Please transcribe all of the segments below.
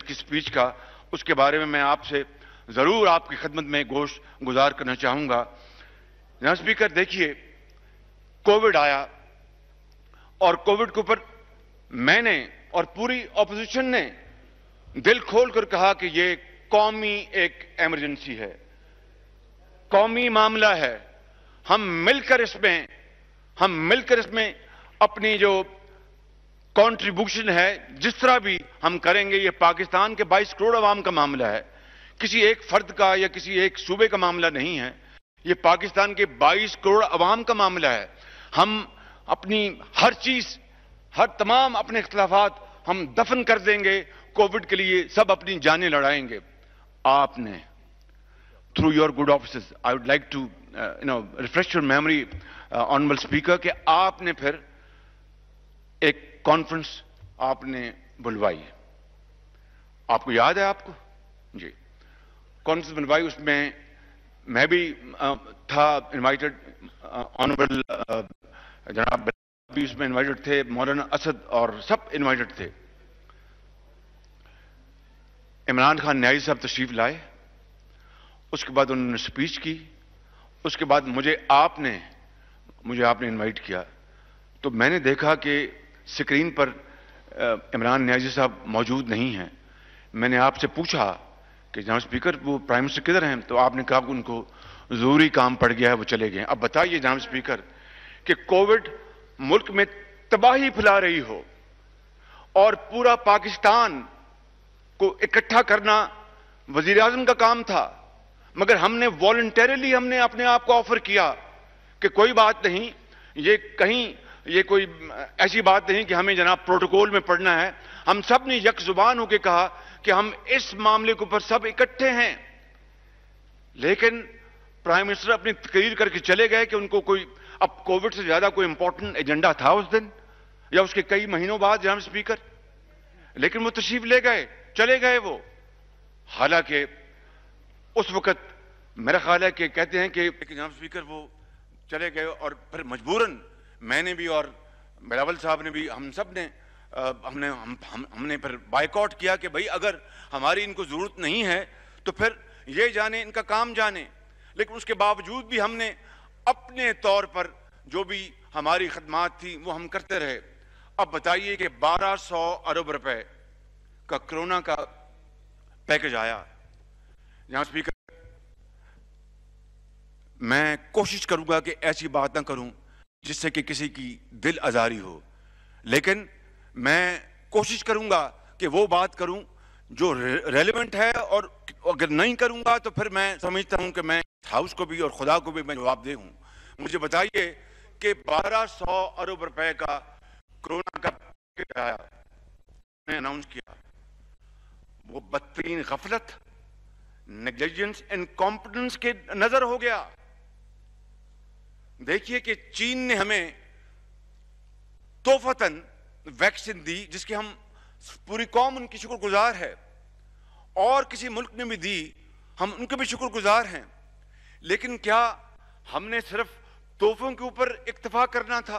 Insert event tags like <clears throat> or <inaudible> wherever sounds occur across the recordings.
की स्पीच का उसके बारे में मैं आपसे ज़रूर आपकी खदमत में गोश गुजार करना चाहूंगा जनाब स्पीकर देखिए कोविड आया और कोविड के ऊपर मैंने और पूरी ऑपोजिशन ने दिल खोल कर कहा कि यह कौमी एक एमरजेंसी है कौमी मामला है हम मिलकर इसमें हम मिलकर इसमें अपनी जो कंट्रीब्यूशन है जिस तरह भी हम करेंगे ये पाकिस्तान के 22 करोड़ अवाम का मामला है किसी एक फर्द का या किसी एक सूबे का मामला नहीं है ये पाकिस्तान के 22 करोड़ अवाम का मामला है हम अपनी हर चीज हर तमाम अपने इख्तलाफात हम दफन कर देंगे कोविड के लिए सब अपनी जानें लड़ाएंगे आपने through your good office I would like to you know refresh your memory honourable speaker के आपने फिर एक कॉन्फ्रेंस आपने बुलवाई आपको याद है आपको जी कॉन्फ्रेंस बुलवाई उसमें मैं भी आ, था इनवाइटेड ऑनरेबल जनाब भी उसमें इनवाइटेड थे मौलाना असद और सब इनवाइटेड थे इमरान खान न्यायी साहब तशरीफ लाए उसके बाद उन्होंने स्पीच की उसके बाद मुझे आपने मुझे आपने इनवाइट किया तो मैंने देखा कि स्क्रीन पर इमरान न्याजी साहब मौजूद नहीं हैं मैंने आपसे पूछा कि जहाँ स्पीकर वो प्राइम मिनिस्टर किधर हैं तो आपने कहा कि उनको ज़रूरी काम पड़ गया है वो चले गए अब बताइए जहाँ स्पीकर कि कोविड मुल्क में तबाही फैला रही हो और पूरा पाकिस्तान को इकट्ठा करना वजीर अजम का काम था मगर हमने वॉल्टरली हमने अपने आप को ऑफर किया कि कोई बात नहीं ये कहीं ये कोई ऐसी बात नहीं कि हमें जनाब प्रोटोकॉल में पढ़ना है हम सब ने यक जुबान होकर कहा कि हम इस मामले के ऊपर सब इकट्ठे हैं लेकिन प्राइम मिनिस्टर अपनी तकरीर करके चले गए कि उनको कोई अब कोविड से ज्यादा कोई इंपॉर्टेंट एजेंडा था उस दिन या उसके कई महीनों बाद जनाब स्पीकर लेकिन वो तशरीफ ले गए चले गए वो हालांकि उस वक्त मेरा ख्याल है कि कहते हैं कि जनाब स्पीकर वो चले गए और फिर मजबूरन मैंने भी और बेलावल साहब ने भी हम सब ने आ, हमने हम, हम हमने फिर बाइकआउट किया कि भाई अगर हमारी इनको ज़रूरत नहीं है तो फिर ये जाने इनका काम जाने लेकिन उसके बावजूद भी हमने अपने तौर पर जो भी हमारी खदमात थी वो हम करते रहे अब बताइए कि 1200 अरब रुपए का कोरोना का पैकेज आया यहाँ स्पीकर मैं कोशिश करूंगा कि ऐसी बात ना करूं जिससे कि किसी की दिल आज़ारी हो लेकिन मैं कोशिश करूंगा कि वो बात करूं जो रेलिवेंट है और अगर नहीं करूंगा तो फिर मैं समझता हूं कि मैं हाउस को भी और खुदा को भी मैं जवाब दे हूं मुझे बताइए कि 1200 अरब रुपए का कोरोना का पैकेट आया अनाउंस किया वो बदतरीन गफलत नेग्लिजेंस एंड के नज़र हो गया देखिए कि चीन ने हमें तोहफतन वैक्सीन दी जिसकी हम पूरी कौम उनकी शुक्रगुजार है और किसी मुल्क ने भी दी हम उनके भी शुक्रगुजार हैं लेकिन क्या हमने सिर्फ तोहफों के ऊपर इक्तफा करना था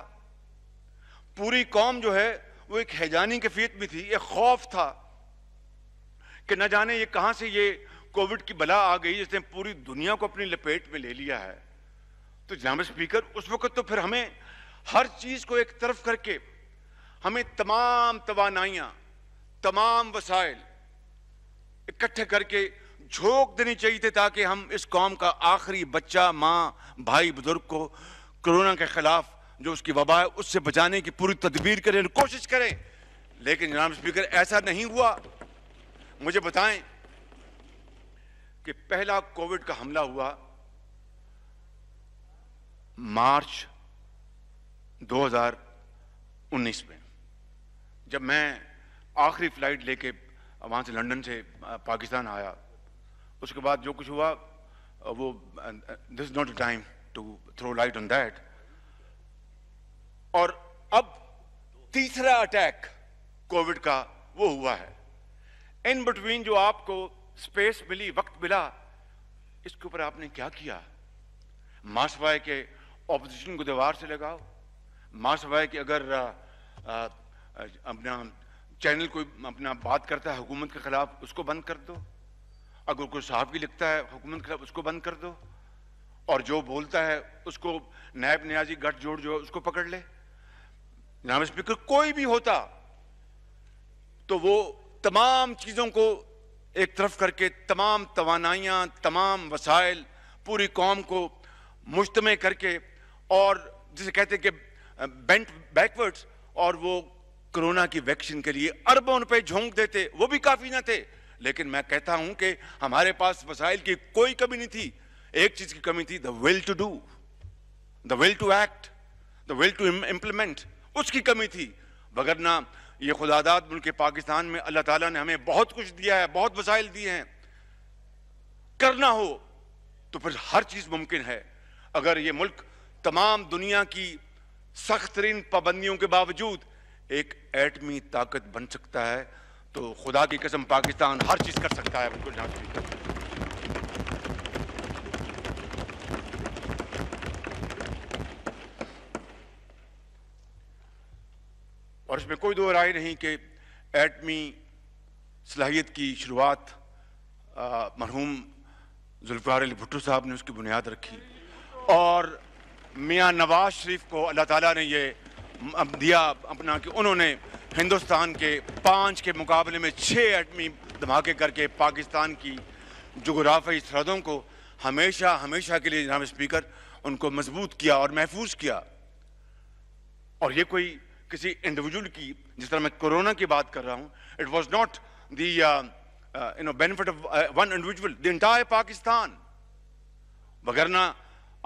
पूरी कौम जो है वो एक हैजानी कैफियत भी थी एक खौफ था कि न जाने ये कहाँ से ये कोविड की बला आ गई जिसने पूरी दुनिया को अपनी लपेट में ले लिया है तो जनाब स्पीकर उस वक्त तो फिर हमें हर चीज को एक तरफ करके हमें तमाम तोानाइयाँ तमाम वसाइल इकट्ठे करके झोंक देनी चाहिए थे ताकि हम इस कौम का आखिरी बच्चा माँ भाई बुजुर्ग को कोरोना के खिलाफ जो उसकी वबा है उससे बचाने की पूरी तदबीर करें कोशिश करें लेकिन जनाब स्पीकर ऐसा नहीं हुआ मुझे बताएं कि पहला कोविड का हमला हुआ मार्च 2019 में जब मैं आखिरी फ्लाइट लेके वहाँ से लंदन से पाकिस्तान आया उसके बाद जो कुछ हुआ वो this not time to throw light on that और अब तीसरा अटैक कोविड का वो हुआ है इन बिटवीन जो आपको स्पेस मिली वक्त मिला इसके ऊपर आपने क्या किया मास्क के ऑपोजिशन को दीवार से लगाओ माशवा कि अगर अपना चैनल कोई अपना बात करता है हुकूमत के खिलाफ उसको बंद कर दो अगर कोई साहब भी लिखता है हुकूमत के खिलाफ उसको बंद कर दो और जो बोलता है उसको नायब न्याजी गठ जोड़ जो उसको पकड़ ले नाम स्पीकर कोई भी होता तो वो तमाम चीज़ों को एक तरफ करके तमाम तोानाइयाँ तमाम वसाइल पूरी कौम को मुश्तम करके और जिसे कहते हैं कि बेंट बैकवर्ड्स और वो कोरोना की वैक्सीन के लिए अरबों रुपए झोंक देते वो भी काफी ना थे लेकिन मैं कहता हूं कि हमारे पास वसाइल की कोई कमी नहीं थी एक चीज की कमी थी the will to do the will to act the will to implement उसकी कमी थी वगरना ये खुदादाद मुल्क पाकिस्तान में अल्लाह ताला ने हमें बहुत कुछ दिया है बहुत वसाइल दिए हैं करना हो तो फिर हर चीज मुमकिन है अगर ये मुल्क तमाम दुनिया की सख्त तरीन पाबंदियों के बावजूद एक एटमी ताकत बन सकता है तो खुदा की कसम पाकिस्तान हर चीज़ कर सकता है बिल्कुल और इसमें कोई दो राय नहीं कि एटमी सलाहियत की शुरुआत मरहूम जुल्फ़ार अली भुट्टो साहब ने उसकी बुनियाद रखी और मियाँ नवाज शरीफ को अल्लाह ताला ने ये दिया अपना कि उन्होंने हिंदुस्तान के पाँच के मुकाबले में छः एटमी धमाके करके पाकिस्तान की जगराफी सरहदों को हमेशा हमेशा के लिए जनाब स्पीकर उनको मजबूत किया और महफूज किया और ये कोई किसी इंडिविजुअल की जिस तरह मैं कोरोना की बात कर रहा हूँ it was not to no benefit of one individual the entire Pakistan वगरना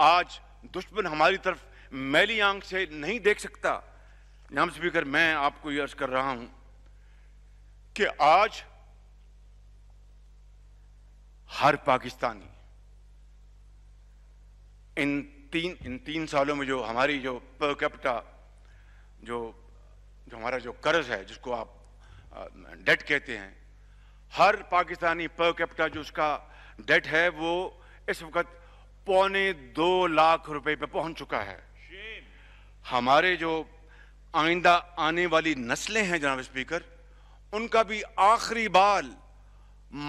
आज दुश्मन हमारी तरफ मैली आंख से नहीं देख सकता नाम स्पीकर मैं आपको यह अर्ज कर रहा हूं कि आज हर पाकिस्तानी इन तीन इन तीन सालों में जो हमारी जो पर कैपिटा जो जो हमारा जो कर्ज है जिसको आप डेट कहते हैं हर पाकिस्तानी पर कैपिटा जो उसका डेट है वो इस वक्त पौने दो लाख रुपए पे पहुंच चुका है हमारे जो आइंदा आने वाली नस्लें हैं जनाब स्पीकर उनका भी आखिरी बाल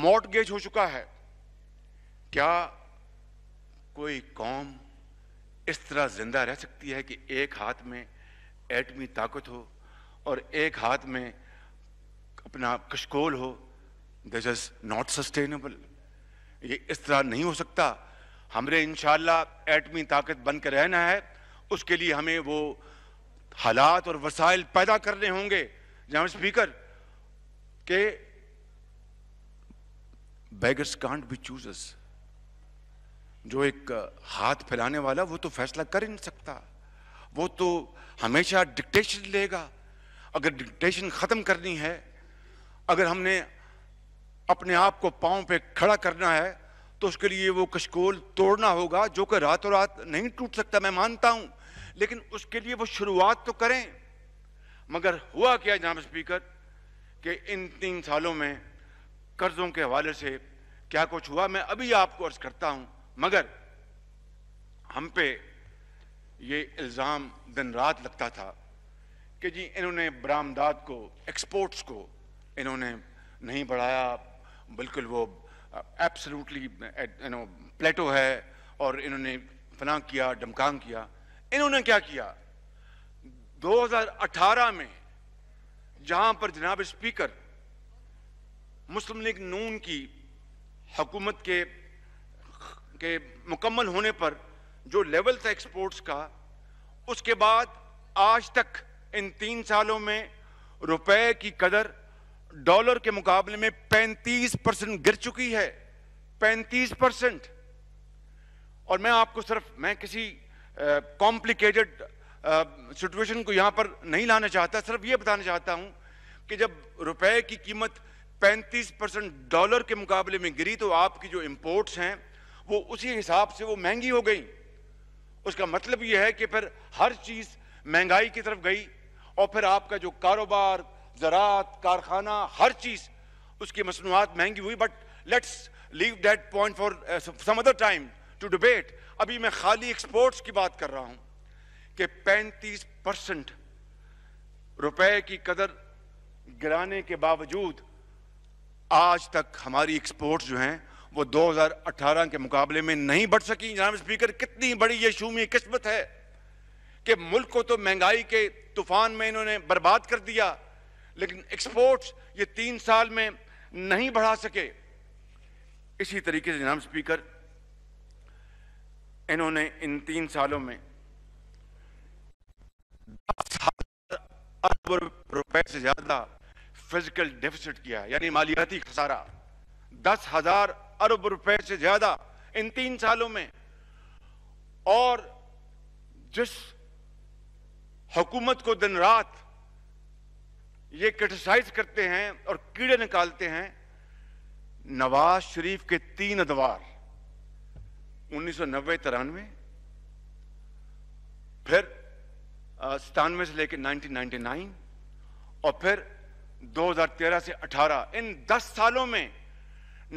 मोटगेज हो चुका है क्या कोई कौम इस तरह जिंदा रह सकती है कि एक हाथ में एटमी ताकत हो और एक हाथ में अपना कशकोल हो दिस इज नॉट सस्टेनेबल ये इस तरह नहीं हो सकता हमने इन एटमी ताकत बनकर रहना है उसके लिए हमें वो हालात और वसाइल पैदा करने होंगे जहां स्पीकर के बैगर्स कांट बी चूजर्स जो एक हाथ फैलाने वाला वो तो फैसला कर ही नहीं सकता वो तो हमेशा डिक्टेशन लेगा अगर डिक्टेशन ख़त्म करनी है अगर हमने अपने आप को पाँव पे खड़ा करना है तो उसके लिए वो कशकोल तोड़ना होगा जो कि रातों रात नहीं टूट सकता मैं मानता हूं लेकिन उसके लिए वो शुरुआत तो करें मगर हुआ क्या जनाब स्पीकर कि इन तीन सालों में कर्जों के हवाले से क्या कुछ हुआ मैं अभी आपको अर्ज करता हूं मगर हम पे ये इल्ज़ाम दिन रात लगता था कि जी इन्होंने बरामदात को एक्सपोर्ट्स को इन्होंने नहीं बढ़ाया बिल्कुल वो एब्सोल्युटली यू नो प्लेटो है और इन्होंने फना किया डमकान किया इन्होंने क्या किया 2018 में जहां पर जनाब स्पीकर मुस्लिम लीग नून की हुकूमत के के मुकम्मल होने पर जो लेवल था एक्सपोर्ट्स का उसके बाद आज तक इन तीन सालों में रुपए की कदर डॉलर के मुकाबले में 35 परसेंट गिर चुकी है 35 परसेंट और मैं आपको सिर्फ मैं किसी कॉम्प्लिकेटेड सिचुएशन को यहां पर नहीं लाना चाहता सिर्फ यह बताना चाहता हूं कि जब रुपए की कीमत 35 परसेंट डॉलर के मुकाबले में गिरी तो आपकी जो इंपोर्ट्स हैं वो उसी हिसाब से वो महंगी हो गई उसका मतलब यह है कि फिर हर चीज़ महंगाई की तरफ गई और फिर आपका जो कारोबार ज़रात कारखाना हर चीज़ उसकी मसनूआत महंगी हुई but let's leave that point for some other time to debate अभी मैं खाली एक्सपोर्ट्स की बात कर रहा हूं कि 35 परसेंट रुपए की कदर गिराने के बावजूद आज तक हमारी एक्सपोर्ट्स जो हैं वो 2018 के मुकाबले में नहीं बढ़ सकी जनाब स्पीकर कितनी बड़ी ये शूमी किस्मत है कि मुल्क को तो महंगाई के तूफान में इन्होंने बर्बाद कर दिया लेकिन एक्सपोर्ट्स ये तीन साल में नहीं बढ़ा सके इसी तरीके से जनाब स्पीकर इन्होंने इन तीन सालों में दस अरब रुपए से ज्यादा फिजिकल डेफिसिट किया यानी मालियाती खसारा दस हजार अरब रुपए से ज्यादा इन तीन सालों में और जिस हुकूमत को दिन रात ये क्रिटिसाइज करते हैं और कीड़े निकालते हैं नवाज शरीफ के तीन अदवार सौ तिरानवे फिर सतानवे से लेकर 1999 और फिर 2013 से 18 इन 10 सालों में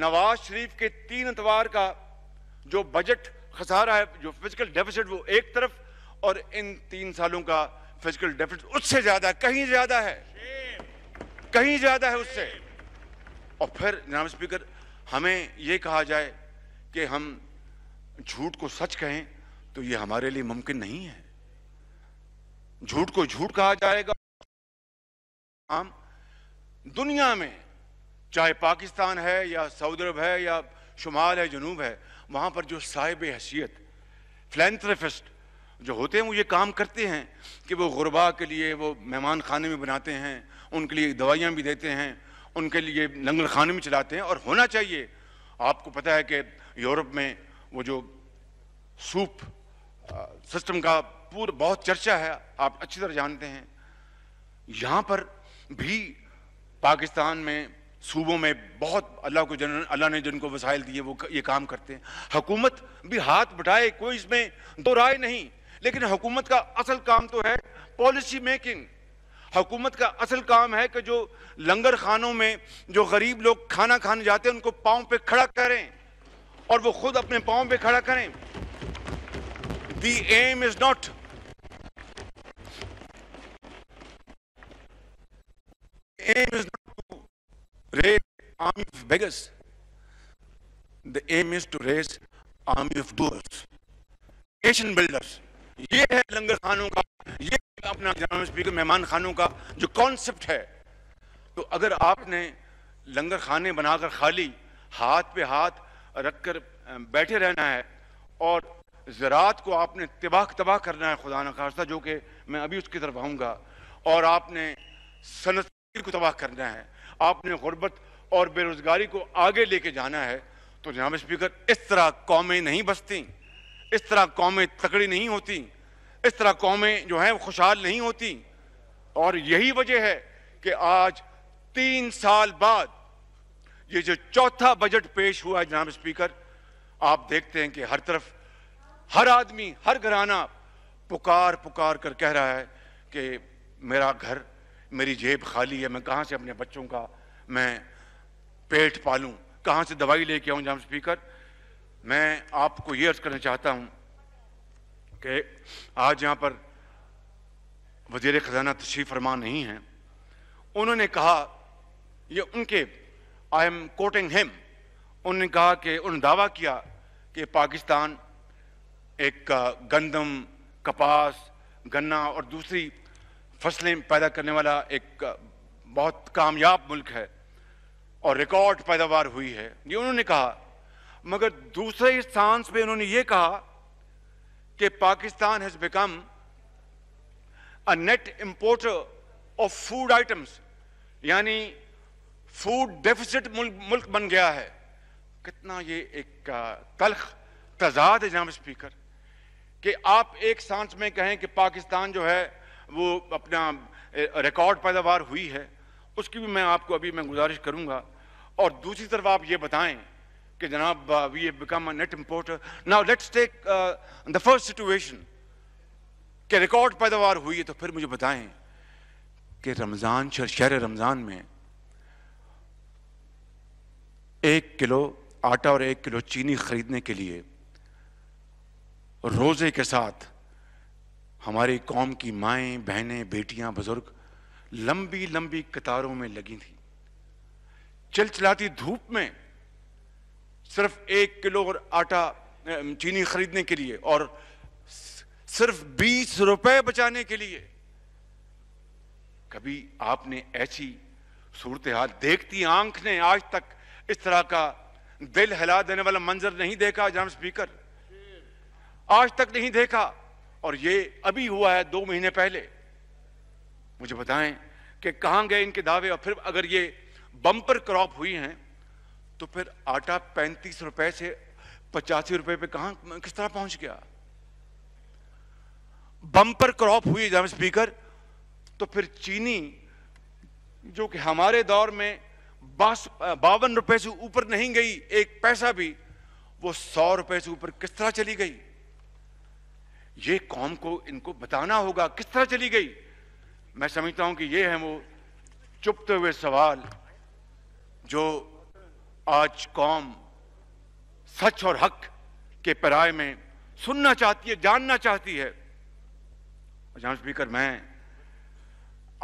नवाज शरीफ के तीन अतवार का जो बजट खसारा है जो फिजिकल डेफिसिट वो एक तरफ और इन तीन सालों का फिजिकल डेफिसिट उससे ज्यादा कहीं ज्यादा है कहीं ज्यादा है उससे और फिर जनाब स्पीकर हमें ये कहा जाए कि हम झूठ को सच कहें तो ये हमारे लिए मुमकिन नहीं है झूठ को झूठ कहा जाएगा हम दुनिया में चाहे पाकिस्तान है या सऊदी अरब है या शुमाल है जनूब है वहां पर जो साहिब हैसियत फ्लैंथ्रफिस्ट जो होते हैं वो ये काम करते हैं कि वो गुरबा के लिए वो मेहमान खाने में बनाते हैं उनके लिए दवाइयाँ भी देते हैं उनके लिए लंगर खाने में चलाते हैं और होना चाहिए आपको पता है कि यूरोप में वो जो सूप सिस्टम का पूरा बहुत चर्चा है आप अच्छी तरह जानते हैं यहाँ पर भी पाकिस्तान में सूबों में बहुत अल्लाह को जन अल्लाह ने जिनको वसाइल दिए वो ये काम करते हैं हुकूमत भी हाथ बटाए कोई इसमें दो राय नहीं लेकिन हुकूमत का असल काम तो है पॉलिसी मेकिंग हुकूमत का असल काम है कि जो लंगर खानों में जो गरीब लोग खाना खाने जाते हैं उनको पाँव पे खड़ा करें और वो खुद अपने पाँव पे खड़ा करें the aim is not aim is not to raise army of beggars the aim is to raise army of doers Asian builders ये है लंगर खानों का ये अपना जनरल स्पीकर मेहमान खानों का जो कॉन्सेप्ट है तो अगर आपने लंगर खाने बनाकर खाली हाथ पे हाथ रखकर बैठे रहना है और ज़रात को आपने तबाह तबाह करना है खुदा न खास्ता जो कि मैं अभी उसकी तरफ आऊँगा और आपने सनत को तबाह करना है आपने गुर्बत और बेरोज़गारी को आगे लेके जाना है तो जनाब स्पीकर इस तरह कौमें नहीं बसती इस तरह कौमें तकड़ी नहीं होती इस तरह कौमें जो हैं खुशहाल नहीं होती और यही वजह है कि आज तीन साल बाद ये जो चौथा बजट पेश हुआ है जनाब स्पीकर आप देखते हैं कि हर तरफ हर आदमी हर घराना पुकार पुकार कर कह रहा है कि मेरा घर मेरी जेब खाली है मैं कहाँ से अपने बच्चों का मैं पेट पालूँ कहाँ से दवाई लेके आऊँ जनाब स्पीकर मैं आपको ये अर्ज करना चाहता हूं कि आज यहां पर वजीर ख़जाना तशरीफ फरमा नहीं हैं उन्होंने कहा ये उनके आई एम कोटिंग हिम उन्होंने कहा कि उन्होंने दावा किया कि पाकिस्तान एक गंदम कपास गन्ना और दूसरी फसलें पैदा करने वाला एक बहुत कामयाब मुल्क है और रिकॉर्ड पैदावार हुई है ये उन्होंने कहा मगर दूसरे स्थान पे उन्होंने ये कहा कि Pakistan has become a net importer of food items यानी फूड डेफिसिट मुल्क, मुल्क बन गया है कितना ये एक तलख तजाद है जनाब स्पीकर कि आप एक सांस में कहें कि पाकिस्तान जो है वो अपना रिकॉर्ड पैदावार हुई है उसकी भी मैं आपको अभी मैं गुजारिश करूंगा और दूसरी तरफ आप ये बताएं कि जनाब we have become a net importer now let's take the first situation कि रिकॉर्ड पैदावार हुई है तो फिर मुझे बताएं कि रमज़ान शहर रमज़ान में एक किलो आटा और एक किलो चीनी ख़रीदने के लिए रोज़े के साथ हमारी कौम की माए बहनें बेटियां बुज़ुर्ग लंबी लंबी कतारों में लगी थी चल चलाती धूप में सिर्फ एक किलो आटा चीनी खरीदने के लिए और सिर्फ बीस रुपए बचाने के लिए कभी आपने ऐसी सूरत हाल देखती आंख ने आज तक इस तरह का दिल हिला देने वाला मंजर नहीं देखा जनाब स्पीकर आज तक नहीं देखा और ये अभी हुआ है दो महीने पहले मुझे बताएं कि कहां गए इनके दावे और फिर अगर ये बम्पर क्रॉप हुई हैं तो फिर आटा पैंतीस रुपए से पचासी रुपए पे कहा किस तरह पहुंच गया बम्पर क्रॉप हुई जब स्पीकर तो फिर चीनी जो कि हमारे दौर में बावन रुपए से ऊपर नहीं गई एक पैसा भी वो सौ रुपए से ऊपर किस तरह चली गई ये कौम को इनको बताना होगा किस तरह चली गई मैं समझता हूं कि ये है वो चुपते हुए सवाल जो आज कौम सच और हक के पराय में सुनना चाहती है जानना चाहती है जहां स्पीकर मैं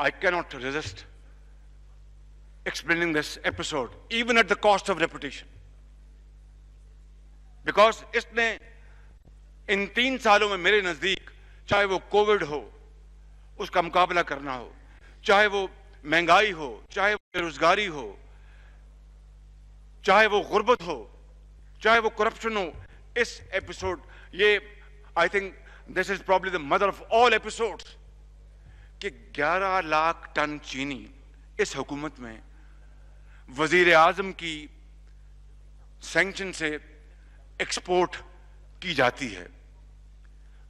I not resist explaining this episode even at the cost of reputation because इसने इन तीन सालों में मेरे नजदीक चाहे वो कोविड हो उसका मुकाबला करना हो चाहे वो महंगाई हो चाहे वो बेरोजगारी हो चाहे वो गुर्बत हो चाहे वो करप्शन हो इस एपिसोड ये I think this is probably the mother of all episode कि 11 लाख टन चीनी इस हुकूमत में वजीर आजम की सेंक्शन से एक्सपोर्ट की जाती है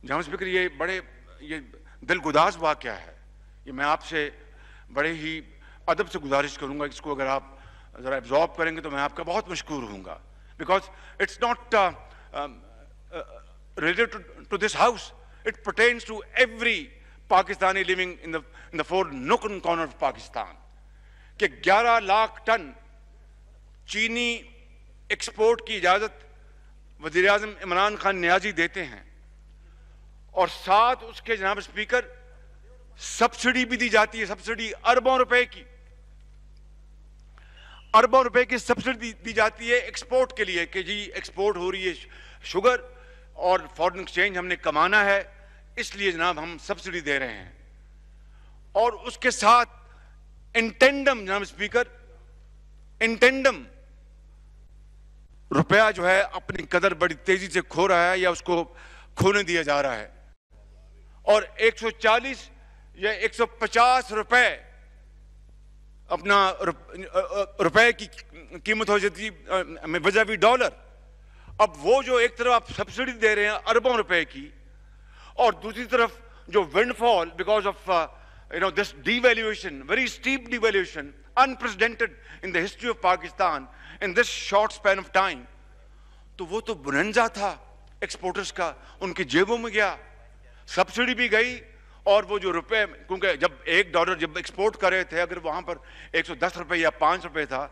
जहाँ स्पीकर ये बड़े ये दिलगुदाज वाक्य है ये मैं आपसे बड़े ही अदब से गुजारिश करूंगा इसको अगर आप ज़रा एब्जॉर्ब करेंगे तो मैं आपका बहुत मशहूर हूँगा because it's not related to this house it pertains to every Pakistani living in the in the four nook and corner of Pakistan. कि 11 लाख टन चीनी एक्सपोर्ट की इजाज़त वजीर अजम इमरान खान न्याजी देते हैं और साथ उसके जनाब स्पीकर सब्सिडी भी दी जाती है सब्सिडी अरबों रुपए की अरबों रुपए की सब्सिडी दी जाती है एक्सपोर्ट के लिए कि जी एक्सपोर्ट हो रही है शुगर और फॉरेन एक्सचेंज हमने कमाना है इसलिए जनाब हम सब्सिडी दे रहे हैं और उसके साथ इंटेंडम जनाब स्पीकर इंटेंडम रुपया जो है अपनी कदर बड़ी तेजी से खो रहा है या उसको खोने दिया जा रहा है और 140 या 150 रुपए अपना रुपए की कीमत हो जाती वजह भी डॉलर अब वो जो एक तरफ आप सब्सिडी दे रहे हैं अरबों रुपए की और दूसरी तरफ जो windfall because of you know this devaluation very steep devaluation unprecedented in the history of Pakistan in this short span of time तो वो तो बुरंजा था एक्सपोर्टर्स का उनकी जेबों में गया सब्सिडी भी गई और वो जो रुपए क्योंकि जब एक डॉलर जब एक्सपोर्ट कर रहे थे अगर वहाँ पर 110 रुपए या पांच रुपए था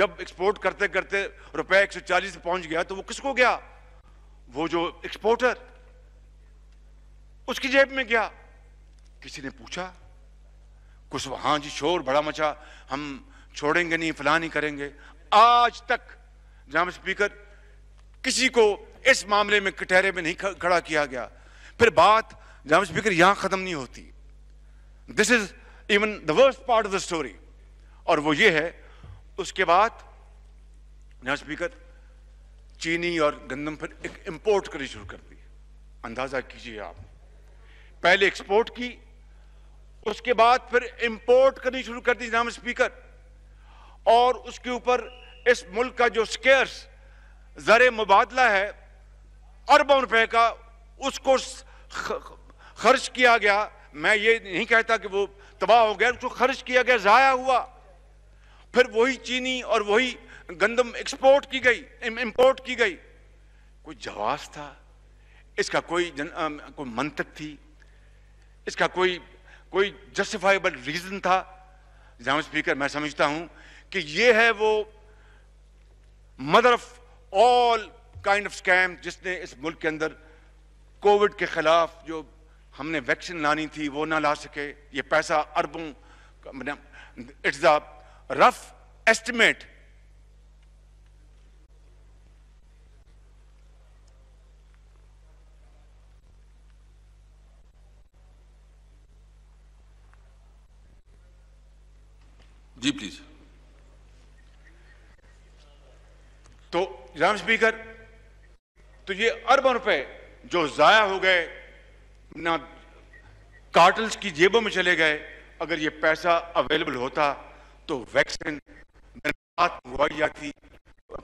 जब एक्सपोर्ट करते करते रुपए 140 पे पहुंच गया तो वो किसको गया वो जो एक्सपोर्टर उसकी जेब में गया किसी ने पूछा कुछ वहां जी शोर बड़ा मचा हम छोड़ेंगे नहीं फला नहीं करेंगे आज तक जनाब स्पीकर किसी को इस मामले में कटहरे में नहीं खड़ा किया गया फिर बात जाम स्पीकर यहां खत्म नहीं होती this is even the worst part of the story और वो ये है उसके बाद जहां स्पीकर चीनी और गंदम फिर इंपोर्ट करनी शुरू कर दी अंदाजा कीजिए आप पहले एक्सपोर्ट की उसके बाद फिर इंपोर्ट करनी शुरू कर दी जनाब स्पीकर और उसके ऊपर इस मुल्क का जो स्केयर्स जर मुबादला है अरबों रुपए का उसको खर्च किया गया मैं ये नहीं कहता कि वो तबाह हो गया उसको खर्च किया गया ज़ाया हुआ फिर वही चीनी और वही गंदम एक्सपोर्ट की गई इंपोर्ट की गई कोई जवाब था इसका कोई जन, आ, कोई मंतक थी इसका कोई कोई जस्टिफाइबल रीजन था जहां स्पीकर मैं समझता हूं कि ये है वो mother of all kind of scam जिसने इस मुल्क के अंदर कोविड के खिलाफ जो हमने वैक्सीन लानी थी वो ना ला सके ये पैसा अरबों इट्स द रफ एस्टिमेट जी प्लीज तो जनाब स्पीकर तो ये अरबों रुपए जो जाया हो गए ना कार्टल्स की जेबों में चले गए अगर ये पैसा अवेलेबल होता तो वैक्सीन मंगवाई जाती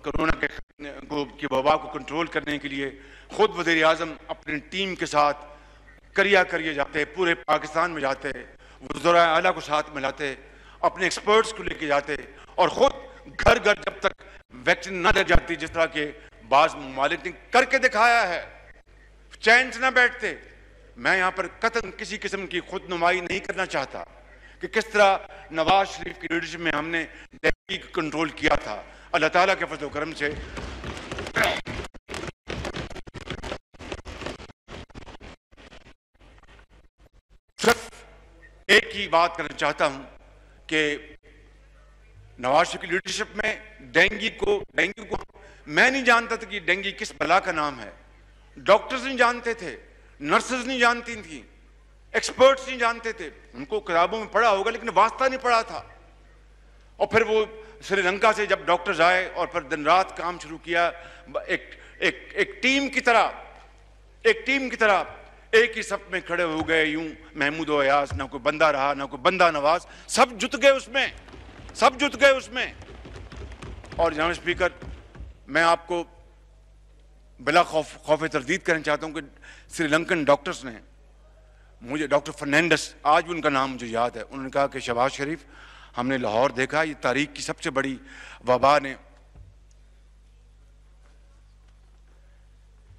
कोरोना के की वबा को कंट्रोल करने के लिए खुद वजीर अजम अपनी टीम के साथ करिया करिए जाते पूरे पाकिस्तान में जाते वजरा अला को साथ में लाते अपने एक्सपर्ट्स को लेके जाते और खुद घर घर जब तक वैक्सीन ना लग जाती जिस तरह के बाज़ ममालिक करके दिखाया है चैन से ना बैठते मैं यहां पर कतन किसी किस्म की खुद नुमाई नहीं करना चाहता कि किस तरह नवाज शरीफ की लीडरशिप में हमने दहली को कंट्रोल किया था अल्लाह ताला के फजल करम से सिर्फ एक ही बात करना चाहता हूं कि नवाज शरीफ की लीडरशिप में डेंगी को डेंगू को मैं नहीं जानता था कि डेंगी किस बला का नाम है डॉक्टर्स नहीं जानते थे नर्सेज नहीं जानती थी एक्सपर्ट्स नहीं जानते थे उनको किताबों में पढ़ा होगा लेकिन वास्ता नहीं पढ़ा था और फिर वो श्रीलंका से जब डॉक्टर्स आए और फिर दिन रात काम शुरू किया एक एक एक टीम की तरह एक टीम की तरह एक ही सब में खड़े हो गए यूं महमूद अयास ना कोई बंदा रहा ना कोई बंदा नवाज सब जुट गए उसमें सब जुट गए उसमें और जहां स्पीकर मैं आपको बिला खौफ खौफ तरदीद करना चाहता हूं कि श्रीलंकन डॉक्टर्स ने मुझे डॉक्टर फर्नैंडस आज भी उनका नाम मुझे याद है उन्होंने कहा कि शहबाज शरीफ हमने लाहौर देखा ये तारीख की सबसे बड़ी वबा ने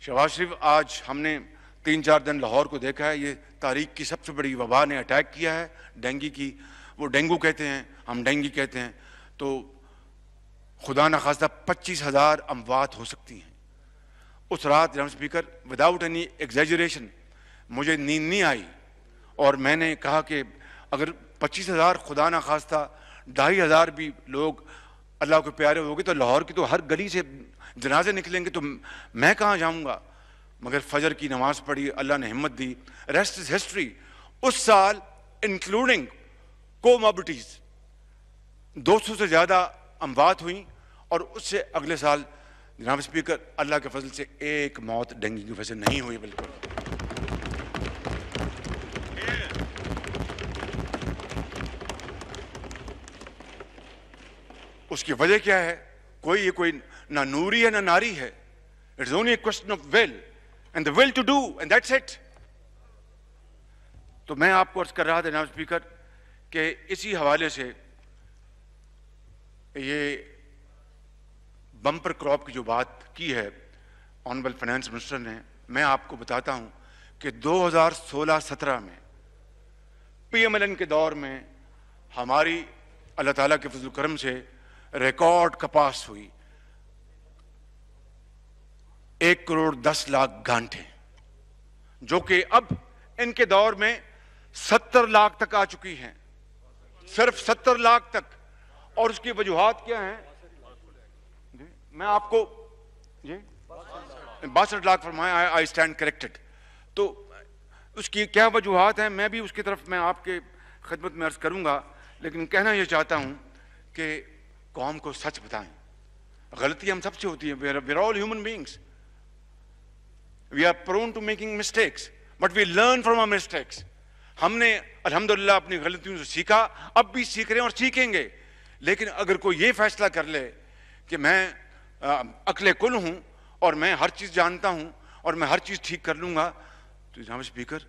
शहबाज शरीफ आज हमने तीन चार दिन लाहौर को देखा है ये तारीख की सबसे बड़ी वबा ने अटैक किया है डेंगी की वो डेंगू कहते हैं हम डेंगी कहते हैं तो खुदा न खासा पच्चीस हज़ार अमवात हो सकती हैं उस रात general speaker without any exaggeration मुझे नींद नहीं आई और मैंने कहा कि अगर पच्चीस हज़ार खुदा ना खास्ता ढाई हज़ार भी लोग अल्लाह के प्यारे हो गए तो लाहौर की तो हर गली से जनाजे निकलेंगे तो मैं कहाँ जाऊँगा मगर फजर की नमाज़ पढ़ी अल्लाह ने हिम्मत दी रेस्ट इज़ हिस्ट्री उस साल इंक्लूडिंग दो 200 से ज़्यादा अमवात हुई और उससे अगले साल जनाब स्पीकर अल्लाह के फजल से एक मौत डेंगू की वजह से नहीं हुई बिल्कुल उसकी वजह क्या है कोई ये कोई ना नूरी है ना नारी है it's only question of will and the will to do and that's it तो मैं आपको अर्ज कर रहा था जनाब स्पीकर कि इसी हवाले से ये बम्पर क्रॉप की जो बात की है ऑनरेबल फाइनेंस मिनिस्टर ने मैं आपको बताता हूं कि 2016-17 में पीएमएलएन के दौर में हमारी अल्लाह ताला के फजल करम से रिकॉर्ड कपास हुई एक करोड़ दस लाख गांठे जो कि अब इनके दौर में सत्तर लाख तक आ चुकी हैं सिर्फ सत्तर लाख तक और उसकी वजूहत क्या हैं मैं आपको जी बासठ लाख फरमाए आई स्टैंड करेक्टेड तो उसकी क्या वजूहत हैं मैं भी उसकी तरफ मैं आपके खदमत में अर्ज़ करूँगा लेकिन कहना यह चाहता हूँ कि कौम को सच बताएं गलती हम सबसे होती है we're all human beings we are prone to making mistakes but we learn from our mistakes हमने अल्हम्दुलिल्लाह अपनी गलतियों से सीखा अब भी सीख रहे हैं और सीखेंगे लेकिन अगर कोई ये फैसला कर ले कि मैं अकले कुल हूँ और मैं हर चीज़ जानता हूँ और मैं हर चीज़ ठीक कर लूँगा तो जनाब स्पीकर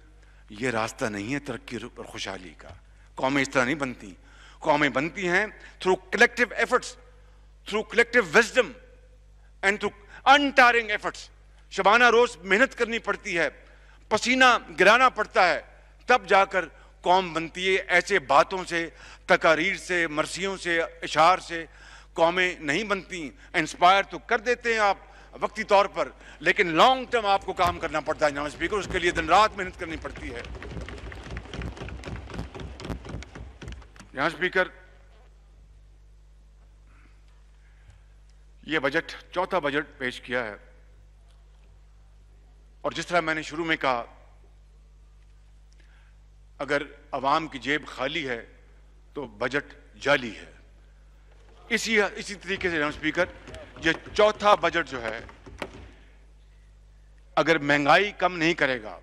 ये रास्ता नहीं है तरक्की और खुशहाली का कौमें इस तरह नहीं बनती कौमें बनती हैं through collective efforts through collective wisdom and through untiring efforts शबाना रोज मेहनत करनी पड़ती है पसीना गिराना पड़ता है तब जाकर कौम बनती है ऐसे बातों से तकारीर से मरसियों से इशार से कौमें नहीं बनती इंस्पायर तो कर देते हैं आप वक्ती तौर पर लेकिन लॉन्ग टर्म आपको काम करना पड़ता है जनाब स्पीकर उसके लिए दिन रात मेहनत करनी पड़ती है जनाब स्पीकर यह बजट चौथा बजट पेश किया है और जिस तरह मैंने शुरू में कहा अगर आवाम की जेब खाली है तो बजट जाली है इसी इसी तरीके से स्पीकर ये चौथा बजट जो है अगर महंगाई कम नहीं करेगा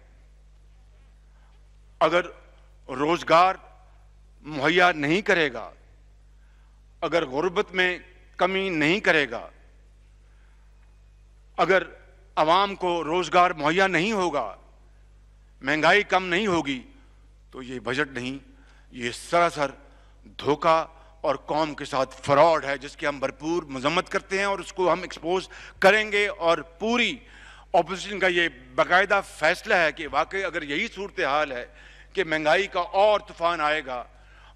अगर रोजगार मुहैया नहीं करेगा अगर गुर्बत में कमी नहीं करेगा अगर आवाम को रोजगार मुहैया नहीं होगा महंगाई कम नहीं होगी तो ये बजट नहीं ये सरासर धोखा और कौम के साथ फ्रॉड है जिसकी हम भरपूर मजम्मत करते हैं और उसको हम एक्सपोज करेंगे और पूरी अपोजिशन का ये बाकायदा फैसला है कि वाकई अगर यही सूरत हाल है कि महंगाई का और तूफान आएगा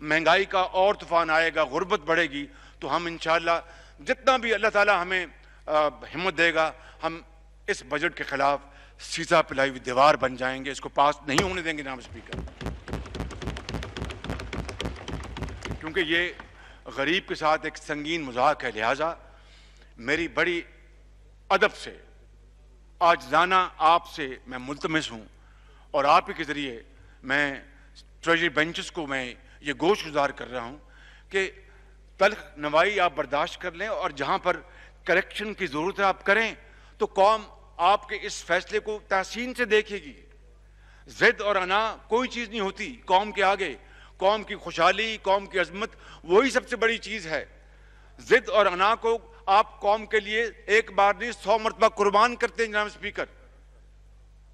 महंगाई का और तूफान आएगा गुर्बत बढ़ेगी तो हम इन जितना भी अल्लाह ताला हमें हिम्मत देगा हम इस बजट के ख़िलाफ़ सीधा पिलाई हुई दीवार बन जाएंगे इसको पास नहीं होने देंगे जनाब स्पीकर क्योंकि ये गरीब के साथ एक संगीन मजाक है लिहाजा मेरी बड़ी अदब से आज जाना आपसे मैं मुलतमस हूँ और आप ही के ज़रिए मैं ट्रेजरी बेंचेस को मैं ये गोश गुजार कर रहा हूँ कि तलख नवाई आप बर्दाश्त कर लें और जहाँ पर करेक्शन की ज़रूरत है आप करें तो कौम आपके इस फैसले को तहसीन से देखेगी जिद और अना कोई चीज़ नहीं होती कौम के आगे कौम की खुशहाली कौम की अजमत वही सबसे बड़ी चीज़ है ज़िद और अना को आप कौम के लिए एक बार नहीं सौ मरतबा कुर्बान करते हैं जनाब स्पीकर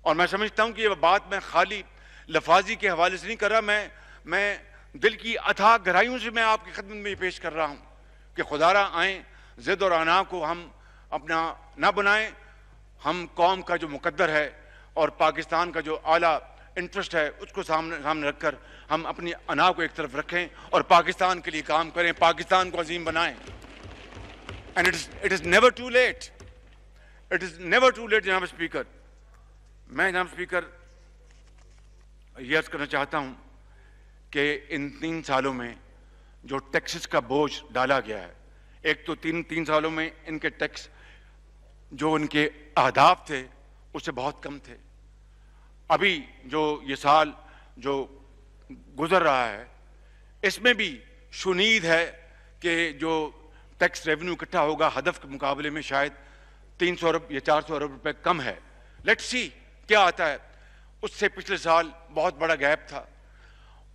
और मैं समझता हूँ कि ये बात मैं खाली लफाजी के हवाले से नहीं कर रहा मैं मैं दिल की अथाह गहराइयों से मैं आपकी खदमत में पेश कर रहा हूँ कि खुदारा आए ज़िद और अना को हम अपना ना बनाएं हम कौम का जो मुकद्दर है और पाकिस्तान का जो आला इंटरेस्ट है उसको सामने सामने रखकर हम अपनी अना को एक तरफ रखें और पाकिस्तान के लिए काम करें पाकिस्तान को अजीम बनाएं and it is it is never too late it is never too late जनाब स्पीकर मैं जनाब स्पीकर यह अर्ज करना चाहता हूं कि इन तीन सालों में जो टैक्सेस का बोझ डाला गया है एक तो तीन तीन सालों में इनके टैक्स जो इनके आदाब थे उससे बहुत कम थे अभी जो ये साल जो गुजर रहा है इसमें भी शुनीद है कि जो टैक्स रेवेन्यू इकट्ठा होगा हदफ के मुकाबले में शायद तीन सौ अरब या चार सौ अरब रुपए कम है लेट्स सी क्या आता है उससे पिछले साल बहुत बड़ा गैप था